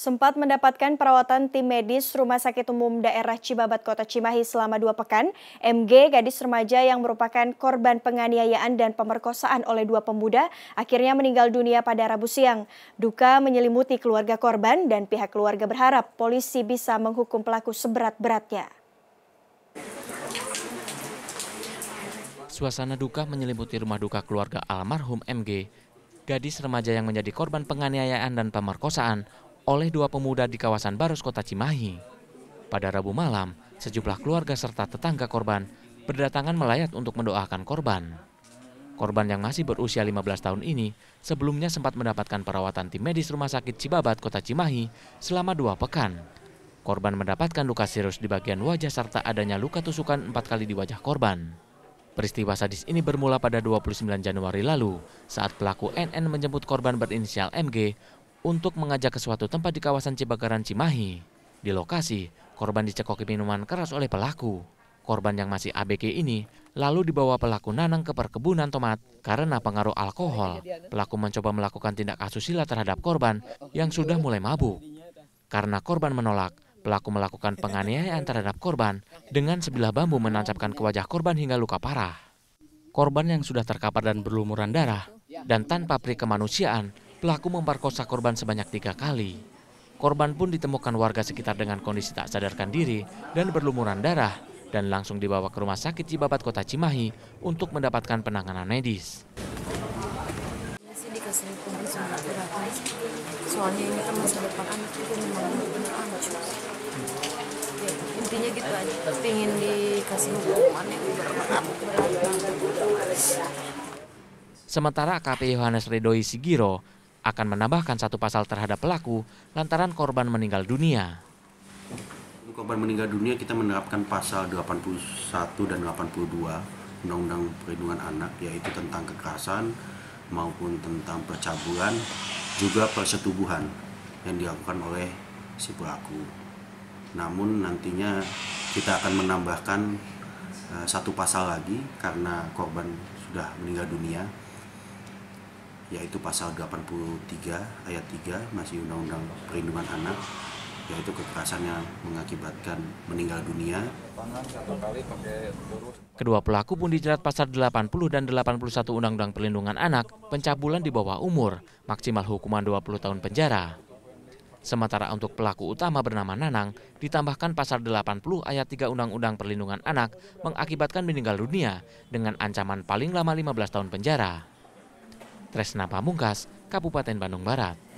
Sempat mendapatkan perawatan tim medis Rumah Sakit Umum Daerah Cibabat Kota Cimahi selama dua pekan, MG, gadis remaja yang merupakan korban penganiayaan dan pemerkosaan oleh dua pemuda, akhirnya meninggal dunia pada Rabu siang. Duka menyelimuti keluarga korban dan pihak keluarga berharap polisi bisa menghukum pelaku seberat-beratnya. Suasana duka menyelimuti rumah duka keluarga almarhum MG. Gadis remaja yang menjadi korban penganiayaan dan pemerkosaan oleh dua pemuda di kawasan Barus Kota Cimahi. Pada Rabu malam, sejumlah keluarga serta tetangga korban berdatangan melayat untuk mendoakan korban. Korban yang masih berusia 15 tahun ini sebelumnya sempat mendapatkan perawatan tim medis Rumah Sakit Cibabat Kota Cimahi selama dua pekan. Korban mendapatkan luka serius di bagian wajah serta adanya luka tusukan empat kali di wajah korban. Peristiwa sadis ini bermula pada 29 Januari lalu saat pelaku NN menjemput korban berinisial MG untuk mengajak ke suatu tempat di kawasan Cibagaran Cimahi. Di lokasi, korban dicekoki minuman keras oleh pelaku. Korban yang masih ABG ini lalu dibawa pelaku Nanang ke perkebunan tomat karena pengaruh alkohol. Pelaku mencoba melakukan tindak asusila terhadap korban yang sudah mulai mabuk. Karena korban menolak, pelaku melakukan penganiayaan terhadap korban dengan sebilah bambu menancapkan ke wajah korban hingga luka parah. Korban yang sudah terkapar dan berlumuran darah dan tanpa pri kemanusiaan Pelaku memperkosa korban sebanyak tiga kali. Korban pun ditemukan warga sekitar dengan kondisi tak sadarkan diri dan berlumuran darah dan langsung dibawa ke rumah sakit Cibabat Kota Cimahi untuk mendapatkan penanganan medis. Kan ya, intinya gitu aja pengen dikasih hukuman Sementara KPI Yohanes Redoi Sigiro akan menambahkan satu pasal terhadap pelaku lantaran korban meninggal dunia. Korban meninggal dunia kita menerapkan pasal 81 dan 82 Undang-Undang Perlindungan Anak yaitu tentang kekerasan maupun tentang percabulan juga persetubuhan yang dilakukan oleh si pelaku. Namun nantinya kita akan menambahkan uh, satu pasal lagi karena korban sudah meninggal dunia yaitu pasal 83 ayat 3 masih undang-undang perlindungan anak yaitu kekerasan yang mengakibatkan meninggal dunia. Kedua pelaku pun dijerat pasal 80 dan 81 Undang-Undang Perlindungan Anak, pencabulan di bawah umur, maksimal hukuman 20 tahun penjara. Sementara untuk pelaku utama bernama Nanang, ditambahkan pasal 80 ayat 3 Undang-Undang Perlindungan Anak mengakibatkan meninggal dunia dengan ancaman paling lama 15 tahun penjara. Tresna Pamungkas, Kabupaten Bandung Barat.